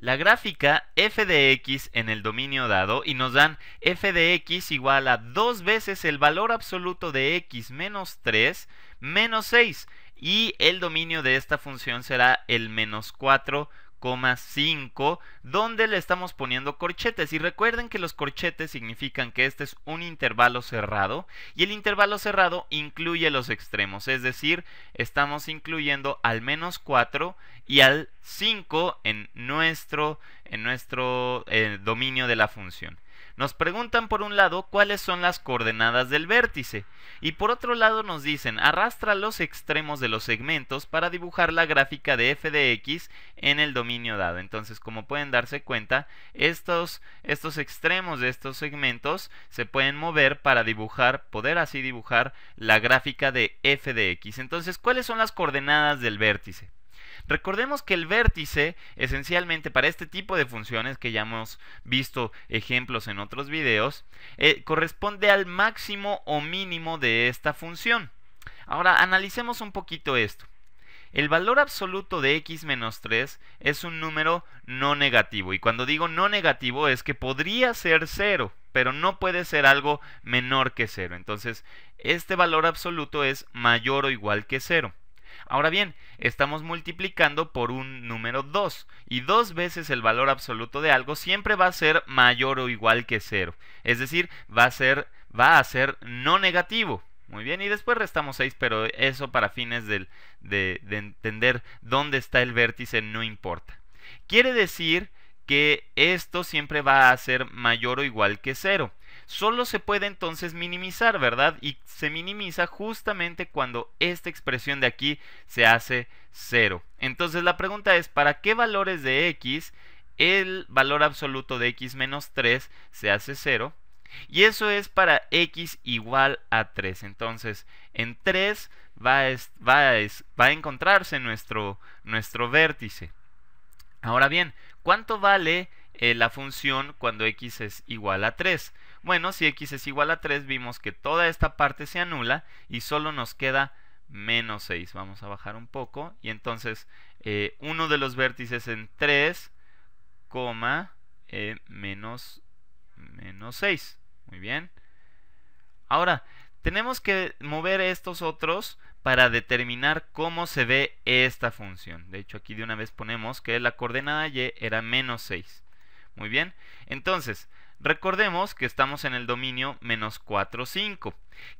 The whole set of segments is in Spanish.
la gráfica f de x en el dominio dado y nos dan f de x igual a 2 veces el valor absoluto de x menos 3 menos 6 y el dominio de esta función será el menos 4 5, donde le estamos poniendo corchetes y recuerden que los corchetes significan que este es un intervalo cerrado y el intervalo cerrado incluye los extremos es decir estamos incluyendo al menos 4 y al 5 en nuestro en nuestro eh, dominio de la función nos preguntan por un lado cuáles son las coordenadas del vértice y por otro lado nos dicen arrastra los extremos de los segmentos para dibujar la gráfica de f de x en el dominio dado. Entonces como pueden darse cuenta estos, estos extremos de estos segmentos se pueden mover para dibujar, poder así dibujar la gráfica de f de x. Entonces cuáles son las coordenadas del vértice. Recordemos que el vértice, esencialmente para este tipo de funciones que ya hemos visto ejemplos en otros videos, eh, corresponde al máximo o mínimo de esta función. Ahora analicemos un poquito esto. El valor absoluto de x menos 3 es un número no negativo. Y cuando digo no negativo es que podría ser 0, pero no puede ser algo menor que 0. Entonces, este valor absoluto es mayor o igual que 0. Ahora bien, estamos multiplicando por un número 2 y dos veces el valor absoluto de algo siempre va a ser mayor o igual que 0. Es decir, va a ser, va a ser no negativo. Muy bien, y después restamos 6, pero eso para fines del, de, de entender dónde está el vértice no importa. Quiere decir que esto siempre va a ser mayor o igual que 0 solo se puede entonces minimizar, ¿verdad? Y se minimiza justamente cuando esta expresión de aquí se hace 0. Entonces la pregunta es, ¿para qué valores de x el valor absoluto de x menos 3 se hace 0? Y eso es para x igual a 3. Entonces, en 3 va a, va a encontrarse nuestro, nuestro vértice. Ahora bien, ¿cuánto vale eh, la función cuando x es igual a 3. Bueno, si x es igual a 3, vimos que toda esta parte se anula y solo nos queda menos 6. Vamos a bajar un poco y entonces eh, uno de los vértices en 3, coma, eh, menos, menos 6. Muy bien. Ahora, tenemos que mover estos otros para determinar cómo se ve esta función. De hecho, aquí de una vez ponemos que la coordenada y era menos 6. Muy bien. Entonces, recordemos que estamos en el dominio menos 4, 5.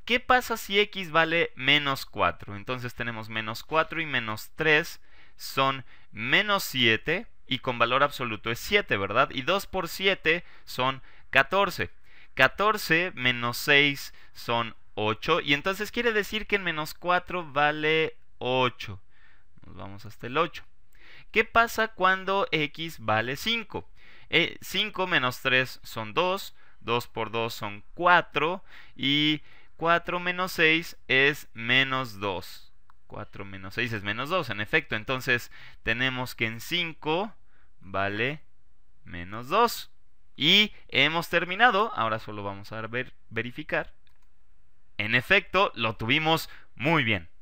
¿Qué pasa si x vale menos 4? Entonces tenemos menos 4 y menos 3 son menos 7 y con valor absoluto es 7, ¿verdad? Y 2 por 7 son 14. 14 menos 6 son 8 y entonces quiere decir que en menos 4 vale 8. Nos vamos hasta el 8. ¿Qué pasa cuando x vale 5? 5 eh, menos 3 son 2, 2 por 2 son 4 y 4 menos 6 es menos 2. 4 menos 6 es menos 2, en efecto. Entonces tenemos que en 5 vale menos 2. Y hemos terminado. Ahora solo vamos a ver, verificar. En efecto, lo tuvimos muy bien.